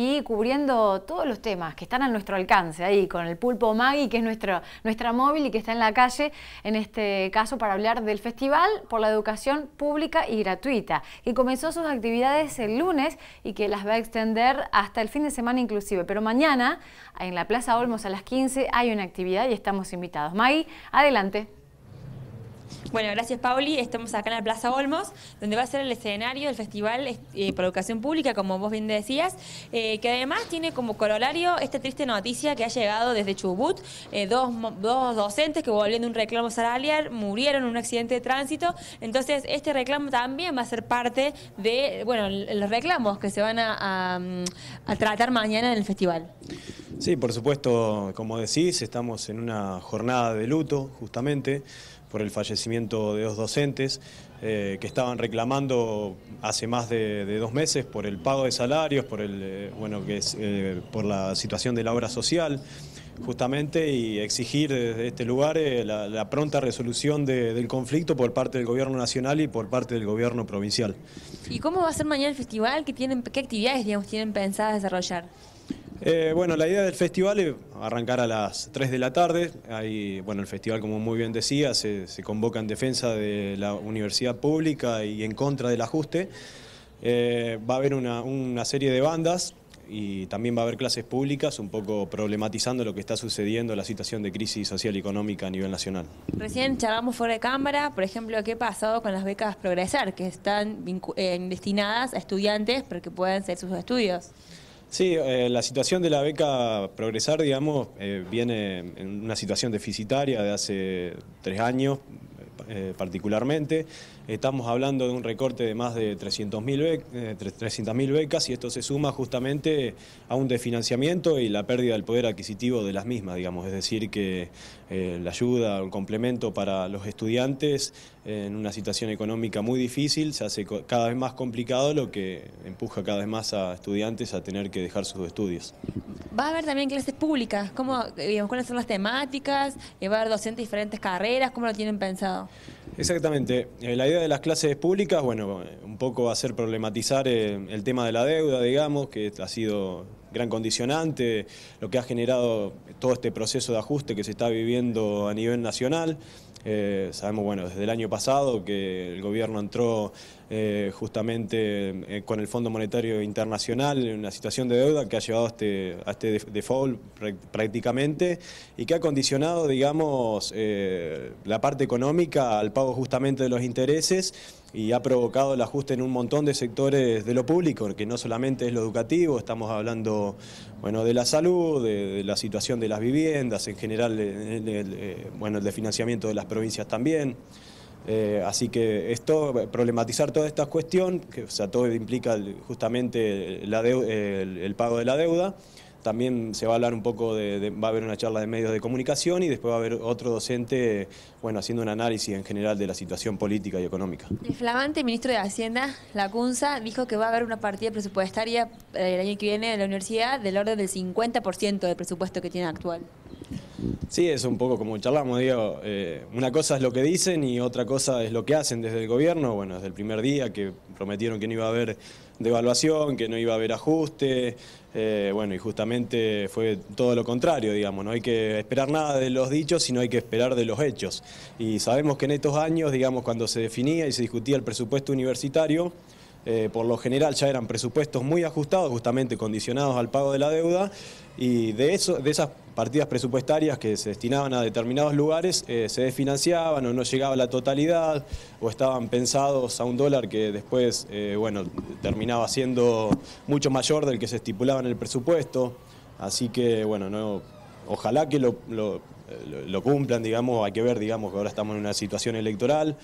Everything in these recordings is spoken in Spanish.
y cubriendo todos los temas que están a nuestro alcance ahí, con el pulpo Magui, que es nuestro, nuestra móvil y que está en la calle, en este caso para hablar del Festival por la Educación Pública y Gratuita, que comenzó sus actividades el lunes y que las va a extender hasta el fin de semana inclusive. Pero mañana, en la Plaza Olmos a las 15, hay una actividad y estamos invitados. Magui, adelante. Bueno, gracias Pauli. Estamos acá en la Plaza Olmos, donde va a ser el escenario del Festival eh, por Educación Pública, como vos bien decías, eh, que además tiene como corolario esta triste noticia que ha llegado desde Chubut. Eh, dos, docentes que volviendo un reclamo salarial murieron en un accidente de tránsito. Entonces, este reclamo también va a ser parte de bueno, los reclamos que se van a mm, tratar mañana en el festival. Sí, por supuesto, como decís, estamos en una jornada de luto, justamente, por el fallecimiento de dos docentes eh, que estaban reclamando hace más de, dos meses por el pago de salarios, por, el, eh, bueno, que es, eh, por la situación de la obra social, justamente, y exigir desde este lugar la, pronta resolución del conflicto por parte del gobierno nacional y por parte del gobierno provincial. ¿Y cómo va a ser mañana el festival? ¿Qué, tienen, qué actividades digamos, tienen pensadas desarrollar? Eh, bueno, la idea del festival es arrancar a las 3 de la tarde. Ahí, bueno, el festival, como muy bien decía, se, convoca en defensa de la universidad pública y en contra del ajuste. Eh, va a haber una, serie de bandas y también va a haber clases públicas, un poco problematizando lo que está sucediendo, la situación de crisis social y económica a nivel nacional. Recién charlamos fuera de cámara, por ejemplo, qué ha pasado con las becas Progresar, que están eh, destinadas a estudiantes para que puedan hacer sus estudios. Sí, eh, la situación de la beca Progresar, digamos, eh, viene en una situación deficitaria de hace tres años, eh, particularmente. Estamos hablando de un recorte de más de 300.000 eh, becas y esto se suma justamente a un desfinanciamiento y la pérdida del poder adquisitivo de las mismas, digamos. Es decir, que eh, la ayuda, el complemento para los estudiantes en una situación económica muy difícil se hace cada vez más complicado, lo que empuja cada vez más a estudiantes a tener que dejar sus estudios. Va a haber también clases públicas, cuáles son las temáticas, va a haber docentes de diferentes carreras, ¿cómo lo tienen pensado? Exactamente, eh, la idea de las clases públicas, bueno, un poco va a ser problematizar eh, el tema de la deuda, digamos, que ha sido gran condicionante, lo que ha generado todo este proceso de ajuste que se está viviendo a nivel nacional. Eh, sabemos, bueno, desde el año pasado que el gobierno entró eh, justamente eh, con el Fondo Monetario Internacional en una situación de deuda que ha llevado a este, a este default prácticamente y que ha condicionado, digamos, eh, la parte económica al pago justamente de los intereses y ha provocado el ajuste en un montón de sectores de lo público, que no solamente es lo educativo, estamos hablando bueno, de la salud, de, la situación de las viviendas, en general, el, el, bueno, el financiamiento de las provincias también. Eh, así que esto, problematizar toda esta cuestión, que sea, todo implica justamente el, pago de la deuda. También se va a hablar un poco de, va a haber una charla de medios de comunicación y después va a haber otro docente, bueno, haciendo un análisis en general de la situación política y económica. El flamante ministro de Hacienda, Lacunza, dijo que va a haber una partida presupuestaria eh, el año que viene de la universidad del orden del 50% del presupuesto que tiene actual. Sí, es un poco como charlamos, digo, eh, una cosa es lo que dicen y otra cosa es lo que hacen desde el gobierno, bueno, desde el primer día que prometieron que no iba a haber devaluación, que no iba a haber ajuste, eh, bueno, y justamente fue todo lo contrario, digamos, no hay que esperar nada de los dichos, sino hay que esperar de los hechos. Y sabemos que en estos años, digamos, cuando se definía y se discutía el presupuesto universitario, eh, por lo general ya eran presupuestos muy ajustados, justamente condicionados al pago de la deuda, y de, eso, de esas partidas presupuestarias que se destinaban a determinados lugares eh, se desfinanciaban o no llegaba la totalidad, o estaban pensados a un dólar que después eh, terminaba siendo mucho mayor del que se estipulaba en el presupuesto. Así que, bueno, ojalá que lo, lo cumplan, digamos, hay que ver, digamos, que ahora estamos en una situación electoral.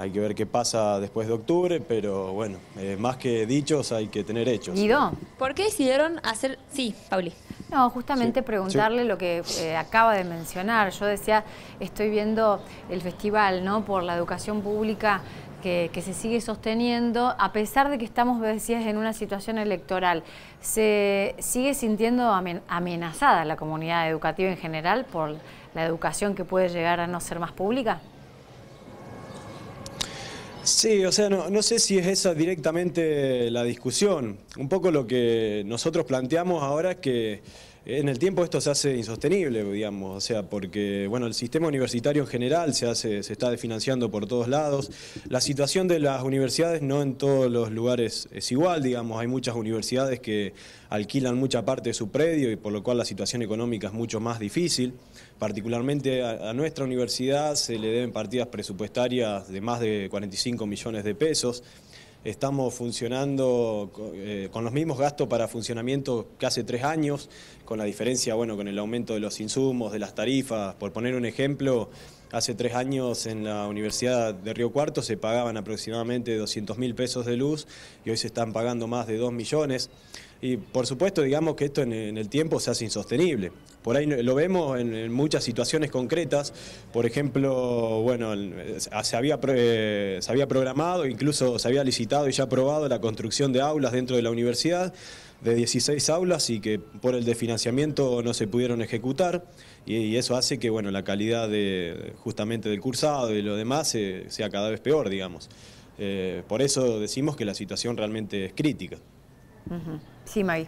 Hay que ver qué pasa después de octubre, pero bueno, eh, más que dichos hay que tener hechos. ¿Y dos? ¿por qué decidieron hacer...? Sí, Pauli. No, justamente preguntarle lo que eh, acaba de mencionar. Yo decía, estoy viendo el festival ¿no? por la educación pública que, que, se sigue sosteniendo, a pesar de que estamos, decías, en una situación electoral, se sigue sintiendo amenazada la comunidad educativa en general por la educación que puede llegar a no ser más pública? Sí, o sea, no, no, sé si es esa directamente la discusión. Un poco lo que nosotros planteamos ahora es que en el tiempo esto se hace insostenible, digamos, o sea, porque bueno, el sistema universitario en general se hace, se está desfinanciando por todos lados. La situación de las universidades no en todos los lugares es igual, digamos, hay muchas universidades que alquilan mucha parte de su predio y por lo cual la situación económica es mucho más difícil. Particularmente a, a nuestra universidad se le deben partidas presupuestarias de más de 45 millones de pesos estamos funcionando eh, con los mismos gastos para funcionamiento que hace tres años, con la diferencia, bueno, con el aumento de los insumos, de las tarifas, por poner un ejemplo, hace tres años en la Universidad de Río Cuarto se pagaban aproximadamente 200 mil pesos de luz y hoy se están pagando más de 2 millones. Y por supuesto, digamos que esto en, el tiempo se hace insostenible. Por ahí lo vemos en, muchas situaciones concretas. Por ejemplo, eh, eh, se había, programado, incluso se había licitado y ya aprobado la construcción de aulas dentro de la universidad de 16 aulas y que por el desfinanciamiento no se pudieron ejecutar y, eso hace que la calidad justamente del cursado y lo demás eh, sea cada vez peor digamos por eso decimos que la situación realmente es crítica. Sí, Mavi.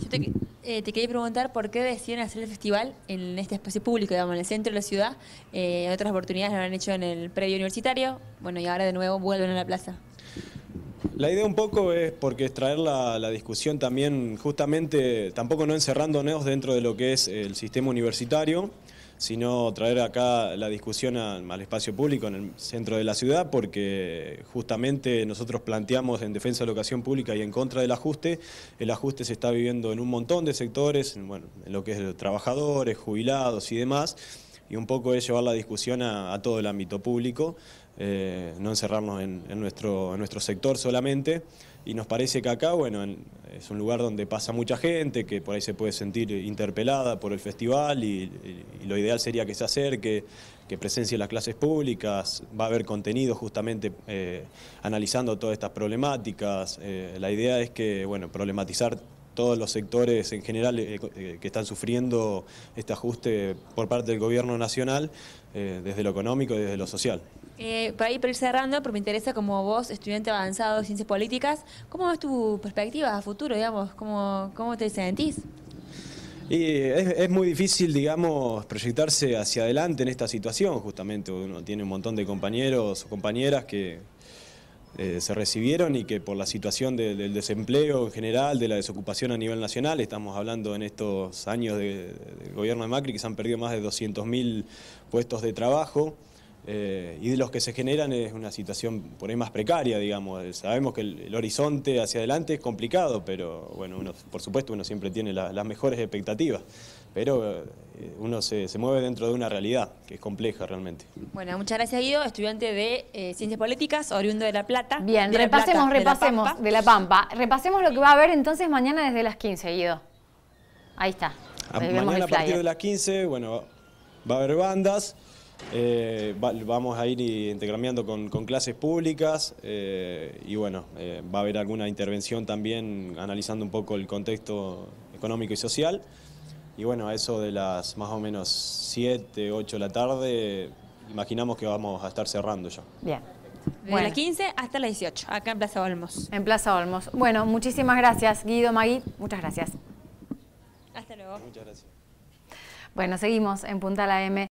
Yo eh, te, quería preguntar por qué deciden hacer el festival en este espacio público, digamos, en el centro de la ciudad. Eh, otras oportunidades lo han hecho en el predio universitario, bueno, y ahora de nuevo vuelven a la plaza. La idea un poco es porque es traer la, la, discusión también, justamente, tampoco no encerrándonos dentro de lo que es el sistema universitario, sino traer acá la discusión al espacio público en el centro de la ciudad, porque justamente nosotros planteamos en defensa de la educación pública y en contra del ajuste, el ajuste se está viviendo en un montón de sectores, en lo que es trabajadores, jubilados y demás, y un poco es llevar la discusión a todo el ámbito público, eh, no encerrarnos en, nuestro, sector solamente. Y nos parece que acá, bueno, es un lugar donde pasa mucha gente, que por ahí se puede sentir interpelada por el festival y, lo ideal sería que se acerque, que presencie las clases públicas, va a haber contenido justamente eh, analizando todas estas problemáticas. Eh, la idea es que, bueno, problematizar todos los sectores en general eh, eh, que están sufriendo este ajuste por parte del gobierno nacional, eh, desde lo económico y desde lo social. para ir, cerrando, porque me interesa como vos, estudiante avanzado de ciencias políticas, ¿cómo es tu perspectiva a futuro, digamos? ¿Cómo, cómo te sentís? es, es, muy difícil, digamos, proyectarse hacia adelante en esta situación, justamente. Uno tiene un montón de compañeros o compañeras que, eh, se recibieron y que por la situación del desempleo en general, de la desocupación a nivel nacional, estamos hablando en estos años del gobierno de Macri que se han perdido más de 200.000 puestos de trabajo. Eh, y de los que se generan es una situación por ahí más precaria, digamos. Sabemos que el, horizonte hacia adelante es complicado, pero bueno, por supuesto uno siempre tiene las mejores expectativas pero eh, uno se, mueve dentro de una realidad que es compleja realmente. Bueno, muchas gracias Guido, estudiante de eh, Ciencias Políticas, oriundo de La Plata. Bien, repasemos, repasemos, de la, Pampa. Repasemos lo que va a haber entonces mañana desde las 15, Guido. Ahí está. A, ah, mañana a partir de las 15, bueno, va a haber bandas, eh, vamos a ir intercambiando con, clases públicas y bueno, va a haber alguna intervención también analizando un poco el contexto económico y social. Y bueno, a eso de las más o menos 7, 8 de la tarde, imaginamos que vamos a estar cerrando ya. Bien. De bueno. las 15 hasta las 18, acá en Plaza Olmos. En Plaza Olmos. Bueno, muchísimas gracias, Guido, Magui. Muchas gracias. Hasta luego. Muchas gracias. Bueno, seguimos en Punta la M.